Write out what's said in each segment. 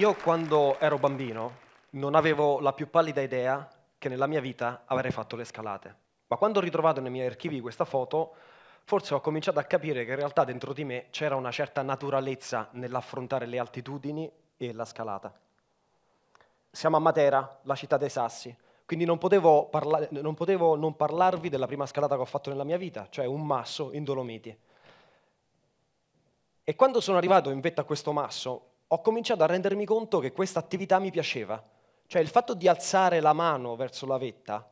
Io quando ero bambino non avevo la più pallida idea che nella mia vita avrei fatto le scalate. Ma quando ho ritrovato nei miei archivi questa foto, forse ho cominciato a capire che in realtà dentro di me c'era una certa naturalezza nell'affrontare le altitudini e la scalata. Siamo a Matera, la città dei sassi, quindi non potevo, parla- non potevo non parlarvi della prima scalata che ho fatto nella mia vita, cioè un masso in Dolomiti. E quando sono arrivato in vetta a questo masso, ho cominciato a rendermi conto che questa attività mi piaceva. Cioè il fatto di alzare la mano verso la vetta,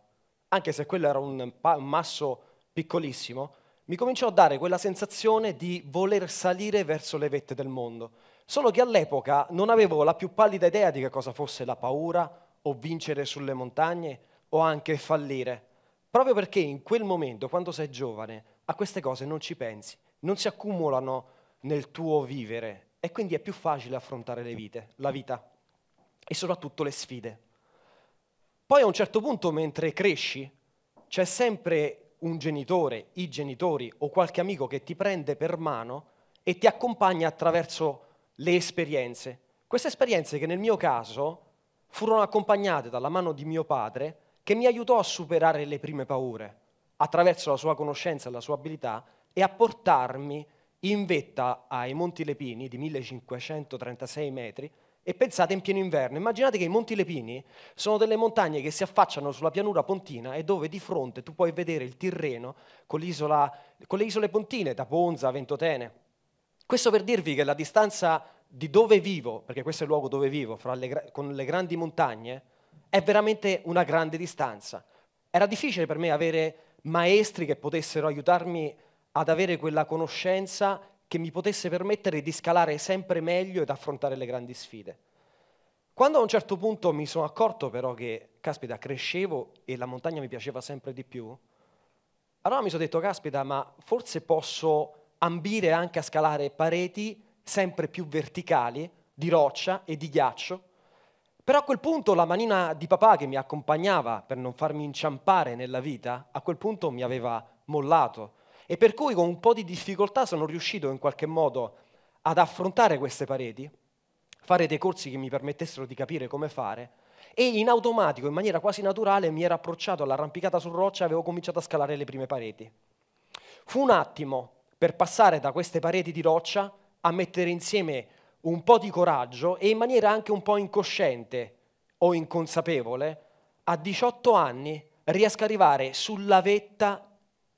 anche se quello era un, masso piccolissimo, mi cominciò a dare quella sensazione di voler salire verso le vette del mondo. Solo che all'epoca non avevo la più pallida idea di che cosa fosse la paura o vincere sulle montagne o anche fallire. Proprio perché in quel momento, quando sei giovane, a queste cose non ci pensi, non si accumulano nel tuo vivere e quindi è più facile affrontare le vite, la vita e soprattutto le sfide. Poi a un certo punto mentre cresci c'è sempre un genitore, i genitori o qualche amico che ti prende per mano e ti accompagna attraverso le esperienze. Queste esperienze che nel mio caso furono accompagnate dalla mano di mio padre che mi aiutò a superare le prime paure attraverso la sua conoscenza e la sua abilità e a portarmi in vetta ai Monti Lepini di 1536 metri e pensate in pieno inverno. Immaginate che i Monti Lepini sono delle montagne che si affacciano sulla pianura pontina e dove di fronte tu puoi vedere il Tirreno con, con le isole pontine, da Ponza a Ventotene. Questo per dirvi che la distanza di dove vivo, perché questo è il luogo dove vivo, le, con le grandi montagne, è veramente una grande distanza. Era difficile per me avere maestri che potessero aiutarmi ad avere quella conoscenza che mi potesse permettere di scalare sempre meglio ed affrontare le grandi sfide. Quando a un certo punto mi sono accorto però che, caspita, crescevo e la montagna mi piaceva sempre di più, allora mi sono detto, caspita, ma forse posso ambire anche a scalare pareti sempre più verticali di roccia e di ghiaccio. Però a quel punto la manina di papà che mi accompagnava per non farmi inciampare nella vita, a quel punto mi aveva mollato e per cui con un po' di difficoltà sono riuscito in qualche modo ad affrontare queste pareti, fare dei corsi che mi permettessero di capire come fare e in automatico, in maniera quasi naturale, mi ero approcciato all'arrampicata su roccia e avevo cominciato a scalare le prime pareti. Fu un attimo per passare da queste pareti di roccia a mettere insieme un po' di coraggio e in maniera anche un po' incosciente o inconsapevole, a 18 anni riesco ad arrivare sulla vetta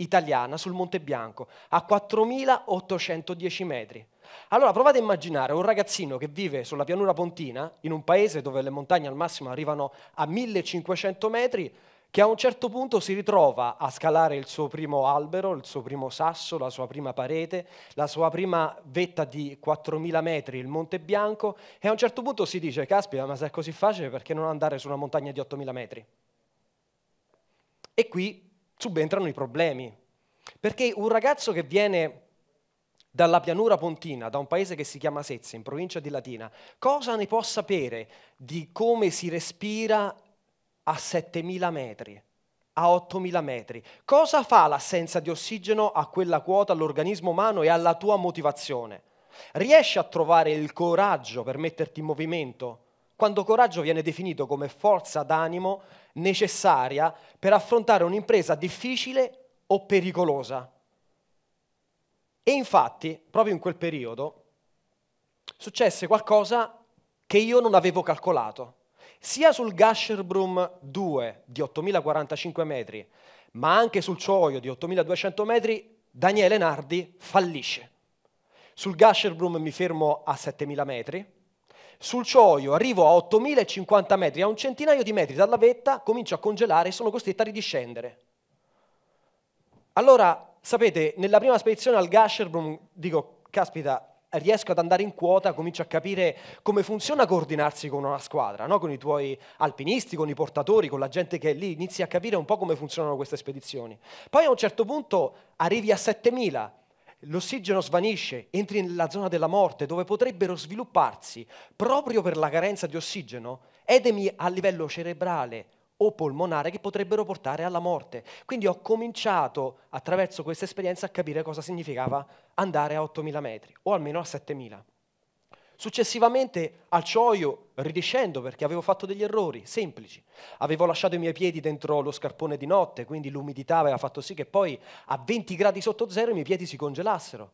italiana sul Monte Bianco, a 4.810 metri. Allora provate a immaginare un ragazzino che vive sulla pianura pontina, in un paese dove le montagne al massimo arrivano a 1500 metri, che a un certo punto si ritrova a scalare il suo primo albero, il suo primo sasso, la sua prima parete, la sua prima vetta di 4.000 metri, il Monte Bianco, e a un certo punto si dice, caspita, ma se è così facile perché non andare su una montagna di 8.000 metri? E qui subentrano i problemi. Perché un ragazzo che viene dalla pianura pontina, da un paese che si chiama Sezze, in provincia di Latina, cosa ne può sapere di come si respira a 7.000 metri, a 8.000 metri? Cosa fa l'assenza di ossigeno a quella quota, all'organismo umano e alla tua motivazione? Riesci a trovare il coraggio per metterti in movimento? quando coraggio viene definito come forza d'animo necessaria per affrontare un'impresa difficile o pericolosa. E infatti, proprio in quel periodo, successe qualcosa che io non avevo calcolato, sia sul Gasherbrum 2 di 8045 metri, ma anche sul Cioio di 8200 metri, Daniele Nardi fallisce. Sul Gasherbrum mi fermo a 7000 metri, sul cioio, arrivo a 8050 metri, a un centinaio di metri dalla vetta, comincio a congelare e sono costretto a ridiscendere. Allora, sapete, nella prima spedizione al Gasherbrum dico, caspita, riesco ad andare in quota, comincio a capire come funziona coordinarsi con una squadra, no? con i tuoi alpinisti, con i portatori, con la gente che è lì, inizi a capire un po' come funzionano queste spedizioni. Poi a un certo punto arrivi a 7000 l'ossigeno svanisce, entri nella zona della morte dove potrebbero svilupparsi, proprio per la carenza di ossigeno, edemi a livello cerebrale o polmonare che potrebbero portare alla morte. Quindi ho cominciato attraverso questa esperienza a capire cosa significava andare a 8.000 metri o almeno a 7.000. Successivamente acciaio, ridiscendo perché avevo fatto degli errori semplici. Avevo lasciato i miei piedi dentro lo scarpone di notte, quindi l'umidità aveva fatto sì che poi a 20 gradi sotto zero i miei piedi si congelassero.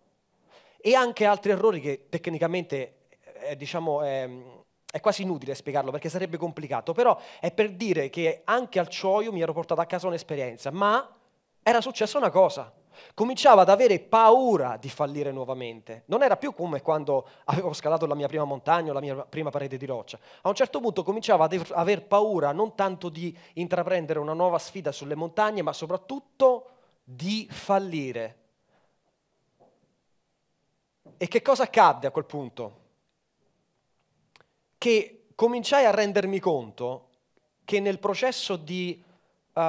E anche altri errori che tecnicamente, eh, diciamo, eh, è quasi inutile spiegarlo perché sarebbe complicato, però è per dire che anche al cioio mi ero portato a casa un'esperienza, ma era successa una cosa cominciava ad avere paura di fallire nuovamente. Non era più come quando avevo scalato la mia prima montagna o la mia prima parete di roccia. A un certo punto cominciava ad aver paura non tanto di intraprendere una nuova sfida sulle montagne, ma soprattutto di fallire. E che cosa accadde a quel punto? Che cominciai a rendermi conto che nel processo di, uh,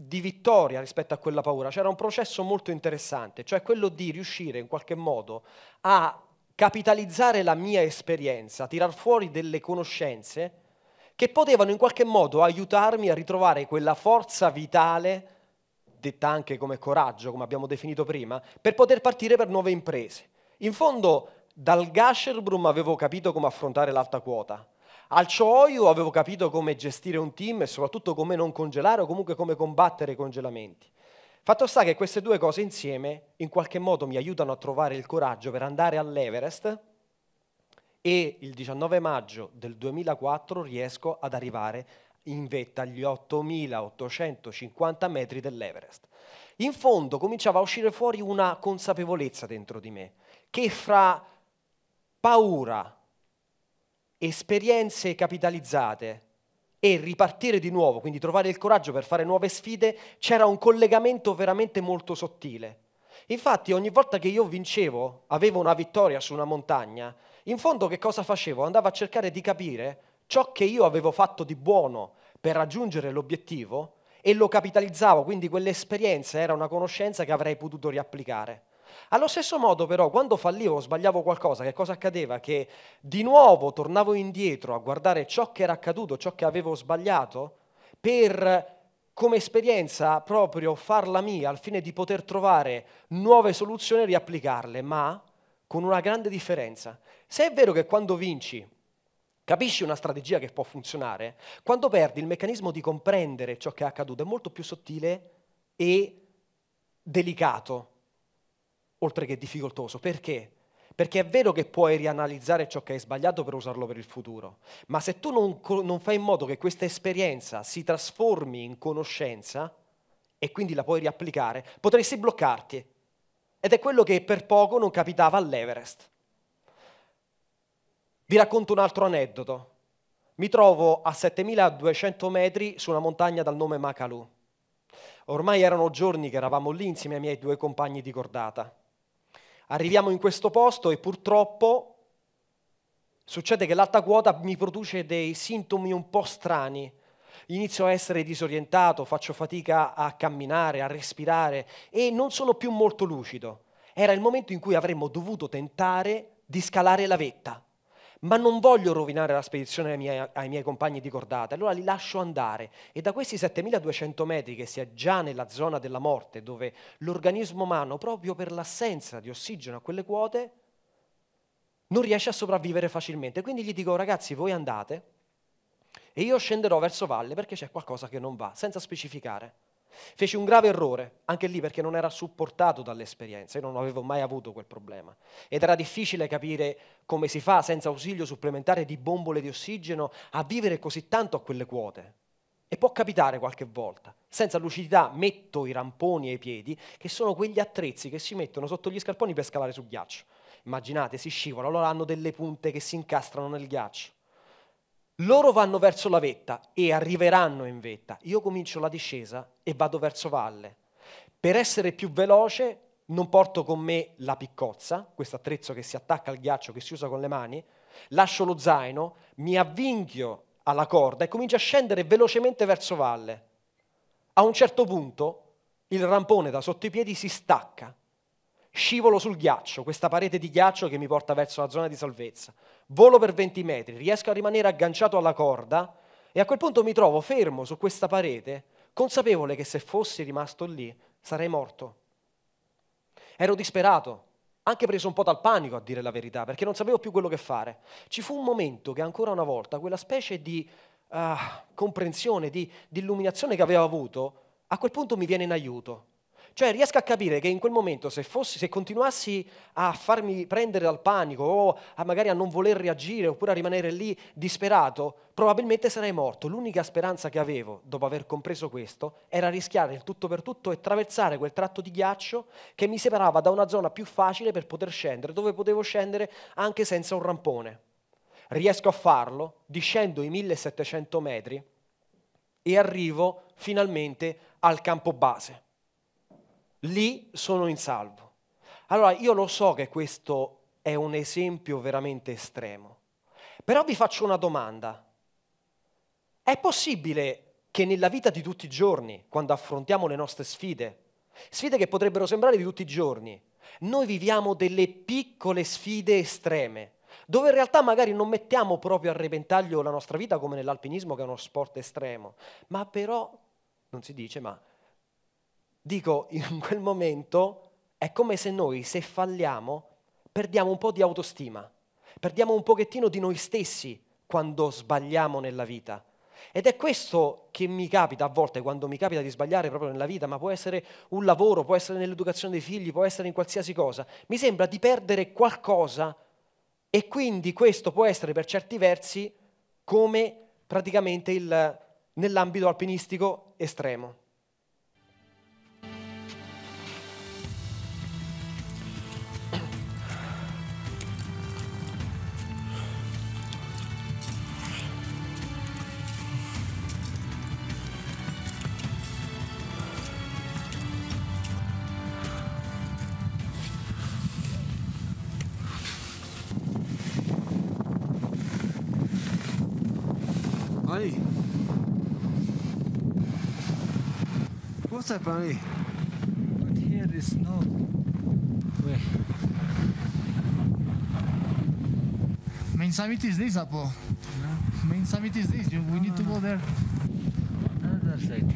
di vittoria rispetto a quella paura. C'era un processo molto interessante, cioè quello di riuscire in qualche modo a capitalizzare la mia esperienza, tirar fuori delle conoscenze che potevano in qualche modo aiutarmi a ritrovare quella forza vitale, detta anche come coraggio, come abbiamo definito prima, per poter partire per nuove imprese. In fondo, dal Gasherbrum avevo capito come affrontare l'alta quota, al Choyu avevo capito come gestire un team e soprattutto come non congelare o comunque come combattere i congelamenti. Fatto sta che queste due cose insieme in qualche modo mi aiutano a trovare il coraggio per andare all'Everest e il 19 maggio del 2004 riesco ad arrivare in vetta agli 8.850 metri dell'Everest. In fondo cominciava a uscire fuori una consapevolezza dentro di me che fra paura, esperienze capitalizzate e ripartire di nuovo, quindi trovare il coraggio per fare nuove sfide, c'era un collegamento veramente molto sottile. Infatti ogni volta che io vincevo, avevo una vittoria su una montagna, in fondo che cosa facevo? Andavo a cercare di capire ciò che io avevo fatto di buono per raggiungere l'obiettivo e lo capitalizzavo, quindi quell'esperienza era una conoscenza che avrei potuto riapplicare. Allo stesso modo però, quando fallivo o sbagliavo qualcosa, che cosa accadeva? Che di nuovo tornavo indietro a guardare ciò che era accaduto, ciò che avevo sbagliato, per come esperienza proprio farla mia al fine di poter trovare nuove soluzioni e riapplicarle, ma con una grande differenza. Se è vero che quando vinci capisci una strategia che può funzionare, quando perdi il meccanismo di comprendere ciò che è accaduto è molto più sottile e delicato oltre che difficoltoso. Perché? Perché è vero che puoi rianalizzare ciò che hai sbagliato per usarlo per il futuro, ma se tu non, non fai in modo che questa esperienza si trasformi in conoscenza e quindi la puoi riapplicare, potresti bloccarti. Ed è quello che per poco non capitava all'Everest. Vi racconto un altro aneddoto. Mi trovo a 7200 metri su una montagna dal nome Makalu. Ormai erano giorni che eravamo lì insieme ai miei due compagni di cordata. Arriviamo in questo posto e purtroppo succede che l'alta quota mi produce dei sintomi un po' strani. Inizio a essere disorientato, faccio fatica a camminare, a respirare e non sono più molto lucido. Era il momento in cui avremmo dovuto tentare di scalare la vetta ma non voglio rovinare la spedizione ai miei, ai miei, compagni di cordata, allora li lascio andare. E da questi 7200 metri, che si è già nella zona della morte, dove l'organismo umano, proprio per l'assenza di ossigeno a quelle quote, non riesce a sopravvivere facilmente. Quindi gli dico, ragazzi, voi andate e io scenderò verso valle perché c'è qualcosa che non va, senza specificare. Feci un grave errore, anche lì perché non era supportato dall'esperienza, io non avevo mai avuto quel problema. Ed era difficile capire come si fa senza ausilio supplementare di bombole di ossigeno a vivere così tanto a quelle quote. E può capitare qualche volta. Senza lucidità metto i ramponi ai piedi, che sono quegli attrezzi che si mettono sotto gli scarponi per scalare su ghiaccio. Immaginate, si scivolano, loro hanno delle punte che si incastrano nel ghiaccio. Loro vanno verso la vetta e arriveranno in vetta. Io comincio la discesa e vado verso valle. Per essere più veloce non porto con me la piccozza, questo attrezzo che si attacca al ghiaccio, che si usa con le mani, lascio lo zaino, mi avvinghio alla corda e comincio a scendere velocemente verso valle. A un certo punto il rampone da sotto i piedi si stacca Scivolo sul ghiaccio, questa parete di ghiaccio che mi porta verso la zona di salvezza. Volo per 20 metri, riesco a rimanere agganciato alla corda e a quel punto mi trovo fermo su questa parete, consapevole che se fossi rimasto lì sarei morto. Ero disperato, anche preso un po' dal panico a dire la verità, perché non sapevo più quello che fare. Ci fu un momento che ancora una volta quella specie di uh, comprensione, di, di illuminazione che avevo avuto, a quel punto mi viene in aiuto cioè riesco a capire che in quel momento se, fossi, se continuassi a farmi prendere dal panico o a magari a non voler reagire oppure a rimanere lì disperato, probabilmente sarei morto. L'unica speranza che avevo dopo aver compreso questo era rischiare il tutto per tutto e attraversare quel tratto di ghiaccio che mi separava da una zona più facile per poter scendere, dove potevo scendere anche senza un rampone. Riesco a farlo, discendo i 1700 metri e arrivo finalmente al campo base lì sono in salvo. Allora io lo so che questo è un esempio veramente estremo, però vi faccio una domanda. È possibile che nella vita di tutti i giorni, quando affrontiamo le nostre sfide, sfide che potrebbero sembrare di tutti i giorni, noi viviamo delle piccole sfide estreme, dove in realtà magari non mettiamo proprio a repentaglio la nostra vita come nell'alpinismo che è uno sport estremo, ma però, non si dice, ma Dico, in quel momento è come se noi, se falliamo, perdiamo un po' di autostima, perdiamo un pochettino di noi stessi quando sbagliamo nella vita. Ed è questo che mi capita a volte quando mi capita di sbagliare proprio nella vita, ma può essere un lavoro, può essere nell'educazione dei figli, può essere in qualsiasi cosa. Mi sembra di perdere qualcosa e quindi questo può essere per certi versi come praticamente il, nell'ambito alpinistico estremo. water body. But here is no way. Main summit is this, Apo. No. Main summit is this. You, we no, need no, to go ah. there. Another side.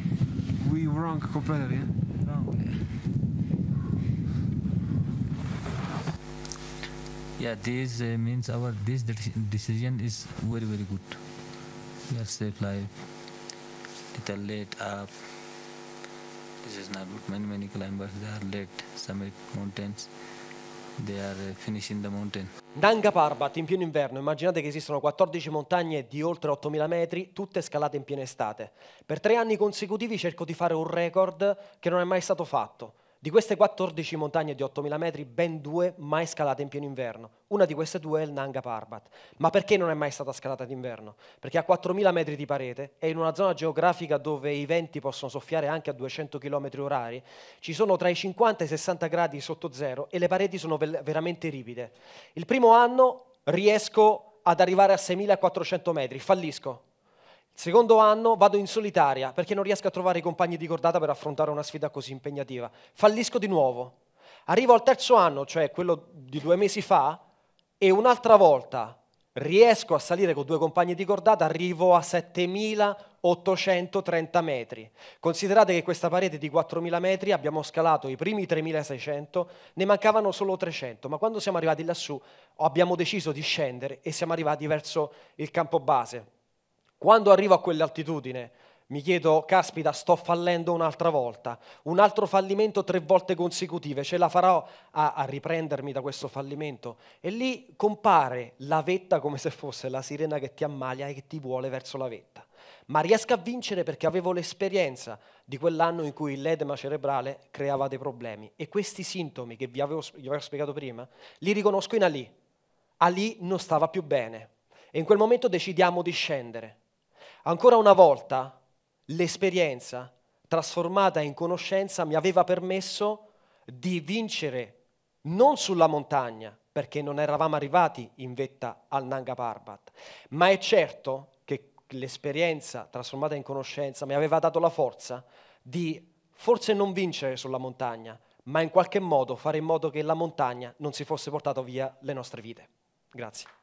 We wrong completely. Yeah? yeah this uh, means our this de decision is very very good we are safe life little late up This is not many many climbers. They are late. Summit mountains. They are uh, finishing the mountain. Danga Parbat in pieno inverno, immaginate che esistono 14 montagne di oltre 8.000 metri, tutte scalate in piena estate. Per tre anni consecutivi cerco di fare un record che non è mai stato fatto. Di queste 14 montagne di 8.000 metri, ben due mai scalate in pieno inverno. Una di queste due è il Nanga Parbat. Ma perché non è mai stata scalata d'inverno? Perché a 4.000 metri di parete e in una zona geografica dove i venti possono soffiare anche a 200 km h ci sono tra i 50 e i 60 gradi sotto zero e le pareti sono veramente ripide. Il primo anno riesco ad arrivare a 6.400 metri, fallisco Secondo anno vado in solitaria perché non riesco a trovare i compagni di cordata per affrontare una sfida così impegnativa. Fallisco di nuovo. Arrivo al terzo anno, cioè quello di due mesi fa, e un'altra volta riesco a salire con due compagni di cordata, arrivo a 7830 metri. Considerate che questa parete di 4000 metri abbiamo scalato i primi 3600, ne mancavano solo 300, ma quando siamo arrivati lassù abbiamo deciso di scendere e siamo arrivati verso il campo base. Quando arrivo a quell'altitudine mi chiedo, caspita, sto fallendo un'altra volta, un altro fallimento tre volte consecutive, ce la farò a, a, riprendermi da questo fallimento? E lì compare la vetta come se fosse la sirena che ti ammalia e che ti vuole verso la vetta. Ma riesco a vincere perché avevo l'esperienza di quell'anno in cui l'edema cerebrale creava dei problemi. E questi sintomi che vi avevo, vi avevo spiegato prima, li riconosco in Ali. Ali non stava più bene. E in quel momento decidiamo di scendere Ancora una volta l'esperienza trasformata in conoscenza mi aveva permesso di vincere non sulla montagna, perché non eravamo arrivati in vetta al Nanga Parbat, ma è certo che l'esperienza trasformata in conoscenza mi aveva dato la forza di forse non vincere sulla montagna, ma in qualche modo fare in modo che la montagna non si fosse portata via le nostre vite. Grazie.